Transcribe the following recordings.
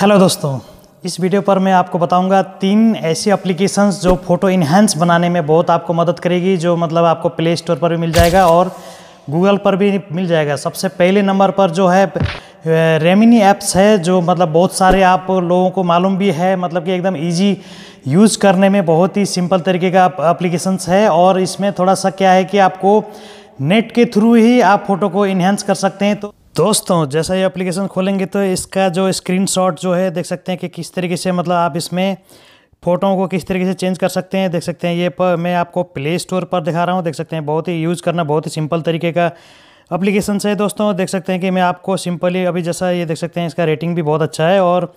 hello दोस्तों इस video पर मैं आपको बताऊंगा तीन ऐसी एप्लीकेशंस जो फ़ोटो इन्हेंस बनाने में बहुत आपको मदद करेगी जो मतलब आपको प्ले स्टोर पर भी मिल जाएगा और गूगल पर भी मिल जाएगा सबसे पहले नंबर पर जो है रेमिनी ऐप्स है जो मतलब बहुत सारे आप लोगों को मालूम भी है मतलब कि एकदम ईजी यूज़ करने में बहुत ही सिंपल तरीके का अप्लीकेशंस है और इसमें थोड़ा सा क्या है कि आपको नेट के थ्रू ही आप फोटो को इन्हेंस कर सकते हैं तो दोस्तों जैसा ये एप्लीकेशन खोलेंगे तो इसका जो स्क्रीनशॉट जो है देख सकते हैं कि किस तरीके से मतलब आप इसमें फ़ोटो को किस तरीके से चेंज कर सकते हैं देख सकते हैं ये पर मैं आपको प्ले स्टोर पर दिखा रहा हूँ देख सकते हैं बहुत ही यूज़ करना बहुत ही सिंपल तरीके का अप्लीकेशन से दोस्तों देख सकते हैं कि मैं आपको सिंपली अभी जैसा ये देख सकते हैं इसका रेटिंग भी बहुत अच्छा है और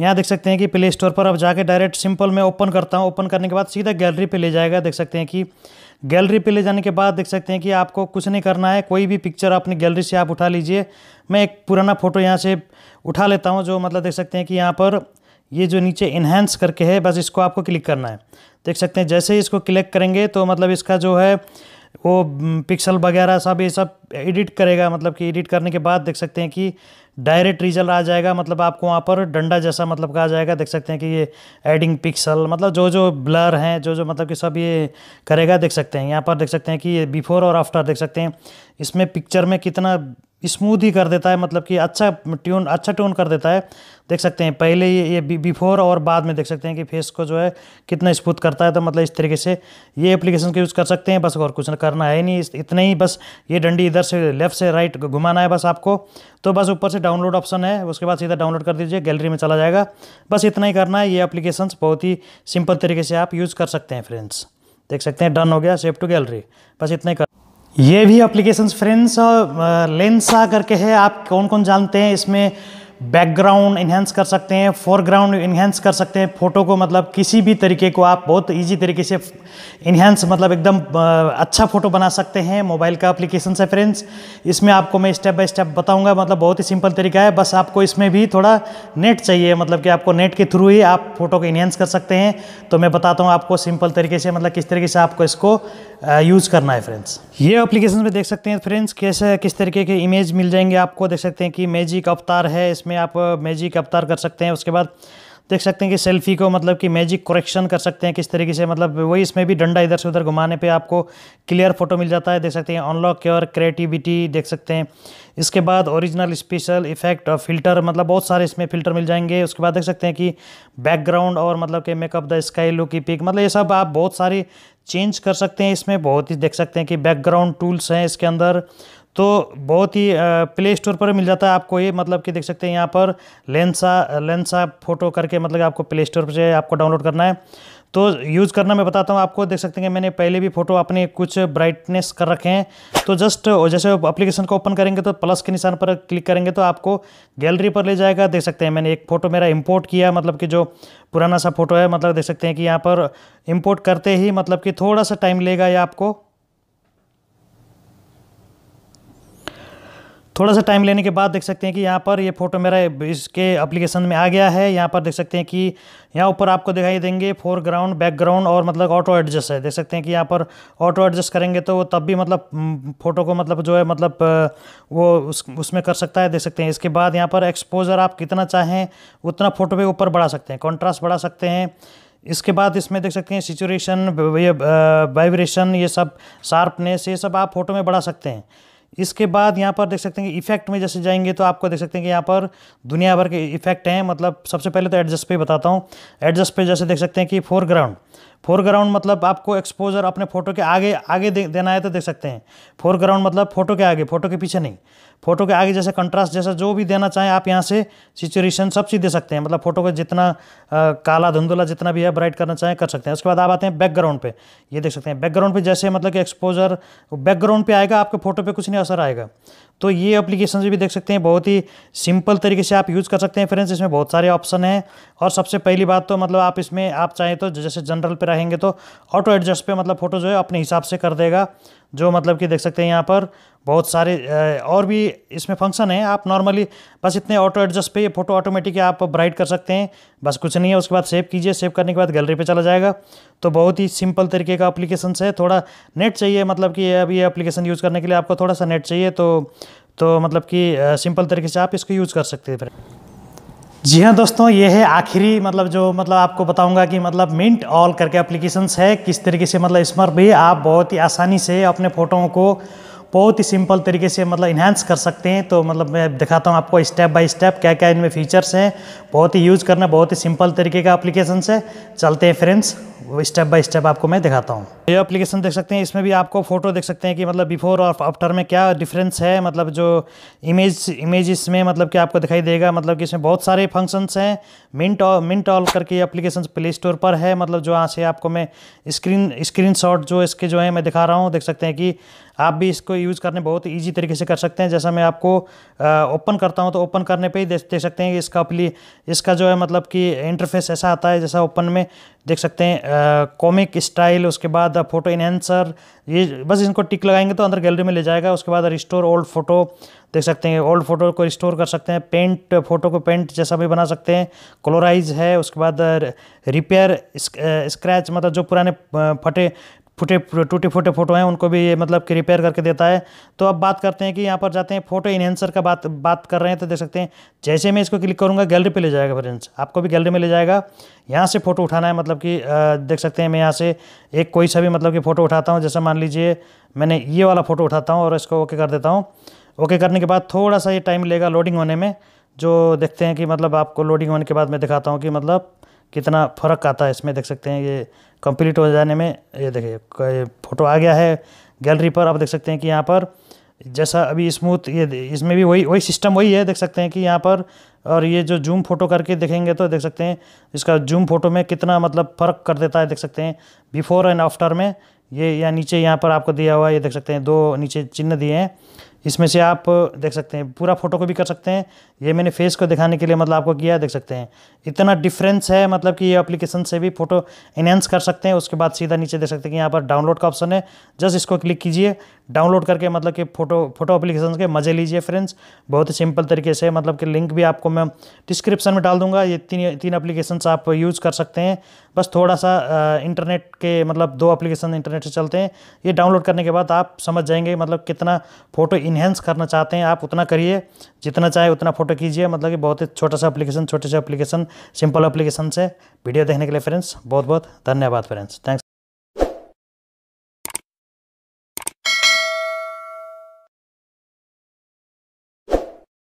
यहाँ देख सकते हैं कि प्ले स्टोर पर अब जाके डायरेक्ट सिंपल मैं ओपन करता हूँ ओपन करने के बाद सीधा गैलरी पे ले जाएगा देख सकते हैं कि गैलरी पे ले जाने के बाद देख सकते हैं कि आपको कुछ नहीं करना है कोई भी पिक्चर अपनी गैलरी से आप उठा लीजिए मैं एक पुराना फ़ोटो यहाँ से उठा लेता हूँ जो मतलब देख सकते हैं कि यहाँ पर ये जो नीचे इन्हेंस करके है बस इसको आपको क्लिक करना है देख सकते हैं जैसे ही इसको क्लिक करेंगे तो मतलब इसका जो है वो पिक्सल हम्म, वगैरह सब ये सब एडिट करेगा मतलब कि एडिट करने के बाद देख सकते हैं कि डायरेक्ट रिजल्ट आ जाएगा मतलब आपको वहाँ पर डंडा जैसा मतलब का आ जाएगा देख सकते हैं कि ये एडिंग पिक्सल मतलब जो जो ब्लर हैं जो जो मतलब कि सब ये करेगा देख सकते हैं यहाँ पर देख सकते हैं कि ये बिफोर और आफ्टर देख सकते हैं इसमें पिक्चर में कितना स्मूथ ही कर देता है मतलब कि अच्छा ट्यून अच्छा ट्यून कर देता है देख सकते हैं पहले ये ये बिफोर और बाद में देख सकते हैं कि फेस को जो है कितना स्मूथ करता है तो मतलब इस तरीके से ये एप्लीकेशन का यूज़ कर सकते हैं बस और कुछ करना है नहीं इतना ही बस ये डंडी इधर से लेफ्ट से राइट घुमाना है बस आपको तो बस ऊपर से डाउनलोड ऑप्शन है उसके बाद सीधा डाउनलोड कर दीजिए गैलरी में चला जाएगा बस इतना ही करना है ये एप्लीकेशन बहुत ही सिंपल तरीके से आप यूज़ कर सकते हैं फ्रेंड्स देख सकते हैं डन हो गया सेव टू गैलरी बस इतना ही कर ये भी एप्लीकेशंस फ्रेंड्स लेंसा करके है आप कौन कौन जानते हैं इसमें बैकग्राउंड इन्हेंस कर सकते हैं फोरग्राउंड इन्हेंस कर सकते हैं फ़ोटो को मतलब किसी भी तरीके को आप बहुत इजी तरीके से इन्हेंस मतलब एकदम अच्छा फ़ोटो बना सकते हैं मोबाइल का एप्लीकेशन से फ्रेंड्स इसमें आपको मैं स्टेप बाय स्टेप बताऊंगा मतलब बहुत ही सिंपल तरीका है बस आपको इसमें भी थोड़ा नेट चाहिए मतलब कि आपको नेट के थ्रू ही आप फ़ोटो को इन्हेंस कर सकते हैं तो मैं बताता हूँ आपको सिंपल तरीके से मतलब किस तरीके से आपको इसको यूज़ करना है फ्रेंड्स ये अप्लीकेशन में देख सकते हैं फ्रेंड्स कैसे किस तरीके के इमेज मिल जाएंगे आपको देख सकते हैं कि मैजिक अवतार है इसमें इसमें आप मैजिक अवतार कर सकते हैं उसके बाद देख सकते हैं कि सेल्फी को मतलब कि मैजिक करेक्शन कर सकते हैं किस तरीके से मतलब वही इसमें भी डंडा इधर से उधर घुमाने पे आपको क्लियर फोटो मिल जाता है देख सकते हैं अनलॉक और क्रिएटिविटी देख सकते हैं इसके बाद ओरिजिनल स्पेशल इफेक्ट और फिल्टर मतलब बहुत सारे इसमें फिल्टर मिल जाएंगे उसके बाद देख सकते हैं कि बैकग्राउंड और मतलब कि मेकअप द स्काई लुक की पिक मतलब ये सब आप बहुत सारी चेंज कर सकते हैं इसमें बहुत ही देख सकते हैं कि बैकग्राउंड टूल्स हैं इसके अंदर तो बहुत ही प्ले स्टोर पर मिल जाता है आपको ये मतलब कि देख सकते हैं यहाँ पर लेंसा लेंसा फोटो करके मतलब आपको प्ले स्टोर पर आपको डाउनलोड करना है तो यूज़ करना मैं बताता हूँ आपको देख सकते हैं मैंने पहले भी फ़ोटो अपने कुछ ब्राइटनेस कर रखे हैं तो जस्ट जैसे एप्लीकेशन को ओपन करेंगे तो प्लस के निशान पर क्लिक करेंगे तो आपको गैलरी पर ले जाएगा देख सकते हैं मैंने एक फ़ोटो मेरा इंपोर्ट किया मतलब कि जो पुराना सा फ़ोटो है मतलब देख सकते हैं कि यहाँ पर इम्पोर्ट करते ही मतलब कि थोड़ा सा टाइम लेगा ये आपको थोड़ा सा टाइम लेने के बाद देख सकते हैं कि यहाँ पर ये फोटो मेरा इसके अप्लीकेशन में आ गया है यहाँ पर देख सकते हैं कि यहाँ ऊपर आपको दिखाई देंगे फोरग्राउंड बैकग्राउंड और मतलब ऑटो एडजस्ट है देख सकते हैं कि यहाँ पर ऑटो एडजस्ट करेंगे तो तब भी मतलब फ़ोटो हम्म, को मतलब जो है मतलब वो उस उसमें कर सकता है देख सकते हैं इसके बाद यहाँ पर एक्सपोजर आप कितना चाहें उतना फ़ोटो भी ऊपर बढ़ा सकते हैं कॉन्ट्रास्ट बढ़ा सकते हैं इसके बाद इसमें देख सकते हैं सिचुएशन ये वाइब्रेशन ये सब शार्पनेस ये सब आप फोटो में बढ़ा सकते हैं इसके बाद यहाँ पर देख सकते हैं कि इफेक्ट में जैसे जाएंगे तो आपको देख सकते हैं कि यहाँ पर दुनिया भर के इफेक्ट हैं मतलब सबसे पहले तो एडजस्ट पे बताता हूँ एडजस्ट पे जैसे देख सकते हैं कि फोरग्राउंड फोरग्राउंड मतलब आपको एक्सपोजर अपने फोटो के आगे आगे देना है तो देख सकते हैं फोरग्राउंड मतलब फोटो के आगे फोटो के पीछे नहीं फोटो के आगे जैसे कंट्रास्ट जैसा जो भी देना चाहें आप यहाँ से सिचुएशन सब चीज़ दे सकते हैं मतलब फोटो का जितना आ, काला धुंधुला जितना भी है ब्राइट करना चाहें कर सकते हैं उसके बाद आप आते हैं बैकग्राउंड पे ये देख सकते हैं बैकग्राउंड पे जैसे मतलब कि एक्सपोजर बैकग्राउंड पर आएगा आपके फोटो पर कुछ नहीं असर आएगा तो ये एप्लीकेशन भी देख सकते हैं बहुत ही सिंपल तरीके से आप यूज़ कर सकते हैं फ्रेंड्स इसमें बहुत सारे ऑप्शन हैं और सबसे पहली बात तो मतलब आप इसमें आप चाहें तो जैसे जनरल पर रहेंगे तो ऑटो एडजस्ट पे मतलब फ़ोटो जो है अपने हिसाब से कर देगा जो मतलब कि देख सकते हैं यहाँ पर बहुत सारे और भी इसमें फंक्शन है आप नॉर्मली बस इतने ऑटो एडजस्ट पे ये फोटो ऑटोमेटिक आप ब्राइट कर सकते हैं बस कुछ नहीं है उसके बाद सेव कीजिए सेव करने के बाद गैलरी पे चला जाएगा तो बहुत ही सिंपल तरीके का अप्लीकेशन है थोड़ा नेट चाहिए मतलब कि अब ये अप्लीकेशन यूज़ करने के लिए आपको थोड़ा सा नेट चाहिए तो तो मतलब कि सिंपल तरीके से आप इसको यूज़ कर सकते हैं फिर जी हाँ दोस्तों ये है आखिरी मतलब जो मतलब आपको बताऊंगा कि मतलब मिंट ऑल करके एप्लीकेशंस है किस तरीके से मतलब इसमें भी आप बहुत ही आसानी से अपने फ़ोटोओं को बहुत ही सिंपल तरीके से मतलब इन्हेंस कर सकते हैं तो मतलब मैं दिखाता हूँ आपको स्टेप बाय स्टेप क्या क्या इनमें फीचर्स हैं बहुत ही यूज़ करना बहुत ही सिंपल तरीके का अप्लीकेशन है चलते हैं फ्रेंड्स स्टेप बाय स्टेप आपको मैं दिखाता हूँ ये एप्लीकेशन देख सकते हैं इसमें भी आपको फ़ोटो देख सकते हैं कि मतलब बिफोर और आफ्टर में क्या डिफरेंस है मतलब जो इमेज इमेज इसमें मतलब कि आपको दिखाई देगा मतलब कि इसमें बहुत सारे फंक्शंस हैं मिंट और मिंट ऑल करके ये अप्लीकेशन प्ले स्टोर पर है मतलब जो यहाँ से आपको मैं स्क्रीन स्क्रीन जो इसके जो है मैं दिखा रहा हूँ देख सकते हैं कि आप भी इसको यूज़ करने बहुत ईजी तरीके से कर सकते हैं जैसा मैं आपको ओपन करता हूँ तो ओपन करने पर ही देख सकते हैं कि इसका अपली इसका जो है मतलब कि इंटरफेस ऐसा आता है जैसा ओपन में देख सकते हैं कॉमिक स्टाइल उसके बाद फोटो इन्हेंसर ये बस इनको टिक लगाएंगे तो अंदर गैलरी में ले जाएगा उसके बाद रिस्टोर ओल्ड फोटो देख सकते हैं ओल्ड फोटो को रिस्टोर कर सकते हैं पेंट फोटो को पेंट जैसा भी बना सकते हैं कलोराइज है उसके बाद रिपेयर स्क्रैच मतलब जो पुराने फटे फूटे टूटे फूटे फ़ोटो हैं उनको भी ये मतलब कि रिपेयर करके देता है तो अब बात करते हैं कि यहाँ पर जाते हैं फोटो इन्हेंसर का बात बात कर रहे हैं तो देख सकते हैं जैसे मैं इसको क्लिक करूँगा गैलरी पे ले जाएगा फ्रेंड्स आपको भी गैलरी में ले जाएगा यहाँ से फ़ोटो उठाना है मतलब कि देख सकते हैं मैं यहाँ से एक कोई सा भी मतलब कि फ़ोटो उठाता हूँ जैसा मान लीजिए मैंने ये वाला फ़ोटो उठाता हूँ और इसको ओके कर देता हूँ ओके करने के बाद थोड़ा सा ये टाइम लेगा लोडिंग होने में जो देखते हैं कि मतलब आपको लोडिंग होने के बाद मैं दिखाता हूँ कि मतलब कितना फ़र्क आता है इसमें देख सकते हैं ये कंप्लीट हो जाने में ये देखिए फ़ोटो आ गया है गैलरी पर आप देख सकते हैं कि यहाँ पर जैसा अभी स्मूथ ये इसमें भी वही वही सिस्टम वही है देख सकते हैं कि यहाँ पर और ये जो जूम फोटो करके देखेंगे तो देख सकते हैं इसका जूम फोटो में कितना मतलब फ़र्क कर देता है देख सकते हैं बिफोर एंड आफ्टर में ये या नीचे यहाँ पर आपको दिया हुआ है ये देख सकते हैं दो नीचे चिन्ह दिए हैं इसमें से आप देख सकते हैं पूरा फोटो को भी कर सकते हैं ये मैंने फेस को दिखाने के लिए मतलब आपको किया देख सकते हैं इतना डिफरेंस है मतलब कि ये एप्लीकेशन से भी फोटो इनहेंस कर सकते हैं उसके बाद सीधा नीचे देख सकते हैं कि यहाँ पर डाउनलोड का ऑप्शन है जस्ट इसको क्लिक कीजिए डाउनलोड करके मतलब कि फोटो फोटो अप्लीकेशन के मज़े लीजिए फ्रेंड्स बहुत ही सिंपल तरीके से मतलब कि लिंक भी आपको मैं डिस्क्रिप्शन में डाल दूंगा ये तीन तीन अप्लीकेशन आप यूज़ कर सकते हैं बस थोड़ा सा इंटरनेट के मतलब दो अप्लीकेशन इंटरनेट से चलते हैं ये डाउनलोड करने के बाद आप समझ जाएंगे मतलब कितना फ़ोटो इन्हेंस करना चाहते हैं आप उतना करिए जितना चाहे उतना फ़ोटो कीजिए मतलब कि बहुत ही छोटा सा एप्लीकेशन छोटे से एप्लीकेशन सिंपल एप्लीकेशन से वीडियो देखने के लिए फ्रेंड्स बहुत बहुत धन्यवाद फ्रेंड्स थैंक्स